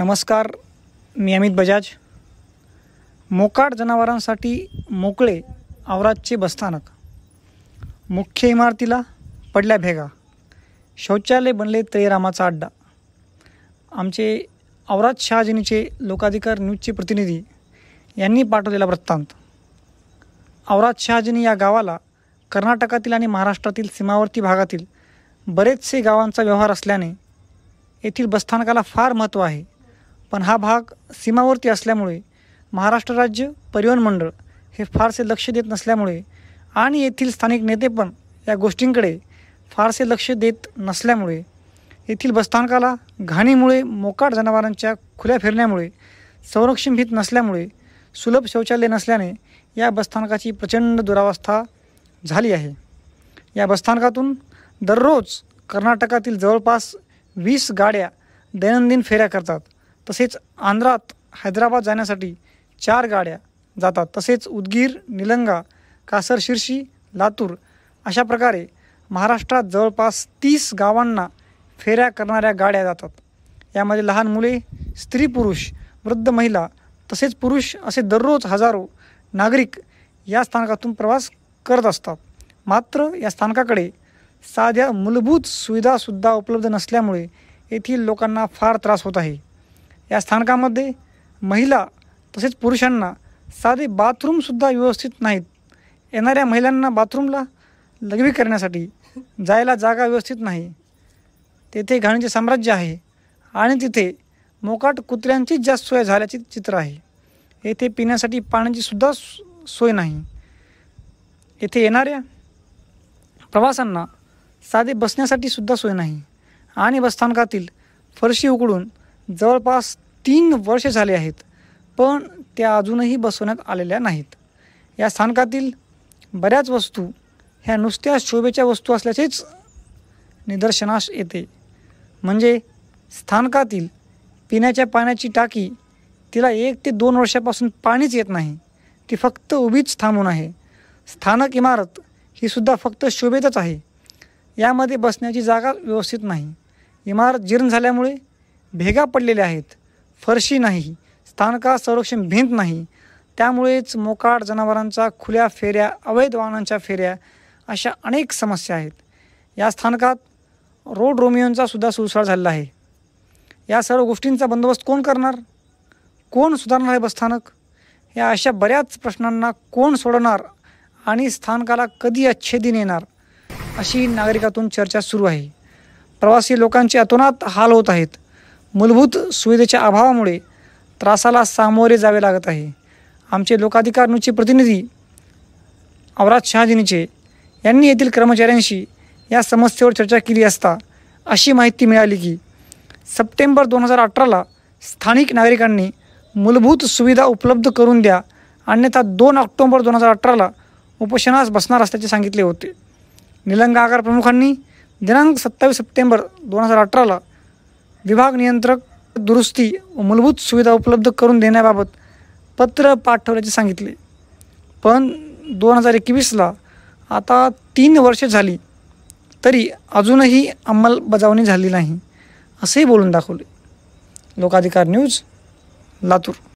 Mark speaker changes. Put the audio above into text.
Speaker 1: नमस्कार मी अमित बजाज मोकाट जनावरांसाठी मोकळे आवराजचे बसस्थानक मुख्य इमारतीला पडल्या भेगा शौचालय बनले त्रेरामाचा अड्डा आमचे आवराज शहाजिनीचे लोकाधिकार न्यूजचे प्रतिनिधी यांनी पाठवलेला वृत्तांत आवराज शहाजिनी या गावाला कर्नाटकातील आणि महाराष्ट्रातील सीमावर्ती भागातील बरेचसे गावांचा व्यवहार असल्याने येथील बसस्थानकाला फार महत्त्व आहे पण हा भाग सीमावर्ती असल्यामुळे महाराष्ट्र राज्य परिवहन मंडळ हे फारसे लक्ष देत नसल्यामुळे आणि येथील स्थानिक नेते पण या गोष्टींकडे फारसे लक्ष देत नसल्यामुळे येथील बसस्थानकाला घाणीमुळे मोकाट जनावरांच्या खुल्या फिरण्यामुळे संरक्षण भीत नसल्यामुळे सुलभ शौचालय नसल्याने या बसस्थानकाची प्रचंड दुरावस्था झाली आहे या बसस्थानकातून दररोज कर्नाटकातील जवळपास वीस गाड्या दैनंदिन फेऱ्या करतात तसेच आंध्रात हैदराबाद जाण्यासाठी चार गाड्या जातात तसेच उदगीर निलंगा कासर कासरशिर्शी लातूर अशा प्रकारे महाराष्ट्रात जवळपास तीस गावांना फेऱ्या करणाऱ्या गाड्या जातात यामध्ये लहान मुले स्त्री पुरुष वृद्ध महिला तसेच पुरुष असे दररोज हजारो नागरिक या स्थानकातून प्रवास करत असतात मात्र या स्थानकाकडे साध्या मूलभूत सुविधासुद्धा उपलब्ध नसल्यामुळे येथील लोकांना फार त्रास होत आहे या स्थानकामध्ये महिला तसेच पुरुषांना साधे बाथरूमसुद्धा व्यवस्थित नाहीत येणाऱ्या महिलांना बाथरूमला लघवी करण्यासाठी जायला जागा व्यवस्थित नाही तेथे घाणीचे साम्राज्य आहे आणि तिथे मोकाट कुत्र्यांचीच जास्त सोय झाल्याचे चित्र आहे येथे पिण्यासाठी पाण्याची सुद्धा सोय नाही येथे येणाऱ्या प्रवाशांना साधे बसण्यासाठी सुद्धा सोय नाही आणि बसस्थानकातील फरशी उकडून जवळपास तीन वर्ष झाले आहेत पण त्या अजूनही बसवण्यात आलेल्या नाहीत या स्थानकातील बऱ्याच वस्तू ह्या नुसत्या शोभेच्या वस्तू असल्याचेच निदर्शनास येते म्हणजे स्थानकातील पिण्याच्या पाण्याची टाकी तिला एक ते दोन वर्षापासून पाणीच येत नाही ती फक्त उभीच थांबून आहे स्थानक इमारत ही सुद्धा फक्त शोभेतच आहे यामध्ये बसण्याची जागा व्यवस्थित नाही इमारत जीर्ण झाल्यामुळे भेगा पडलेल्या आहेत फरशी नाही स्थानकात संरक्षण भिंत नाही त्यामुळेच मोकाट जनावरांचा खुल्या फेऱ्या अवैध वाहनांच्या फेऱ्या अशा अनेक समस्या आहेत या स्थानकात रोड रोमियोंचा सुद्धा सुसळ झालेला आहे या सर्व गोष्टींचा बंदोबस्त कोण करणार कोण सुधारणार आहे बसस्थानक या अशा बऱ्याच प्रश्नांना कोण सोडणार आणि स्थानकाला कधी अच्छेदीन येणार अशी नागरिकातून चर्चा सुरू आहे प्रवासी लोकांचे अतोनात हाल होत आहेत मूलभूत सुविधेच्या अभावामुळे त्रासाला सामोरे जावे लागत आहे आमचे लोकाधिकार प्रतिनिधी अवराज शहाजिनीचे यांनी येथील कर्मचाऱ्यांशी या समस्येवर चर्चा केली असता अशी माहिती मिळाली की सप्टेंबर दोन हजार अठराला स्थानिक नागरिकांनी मूलभूत सुविधा उपलब्ध करून द्या अन्यथा दोन ऑक्टोबर दोन हजार अठराला उपोषणास बसणार असल्याचे सांगितले होते निलंगागार प्रमुखांनी दिनांक सत्तावीस सप्टेंबर दोन हजार अठराला विभाग नियंत्रक दुरुस्ती व मूलभूत सुविधा उपलब्ध करून देण्याबाबत पत्र पाठवल्याचे सांगितले पण दोन हजार एकवीसला आता तीन वर्षे झाली तरी अजूनही अंमलबजावणी झाली नाही असेही बोलून दाखवले लोकाधिकार न्यूज लातूर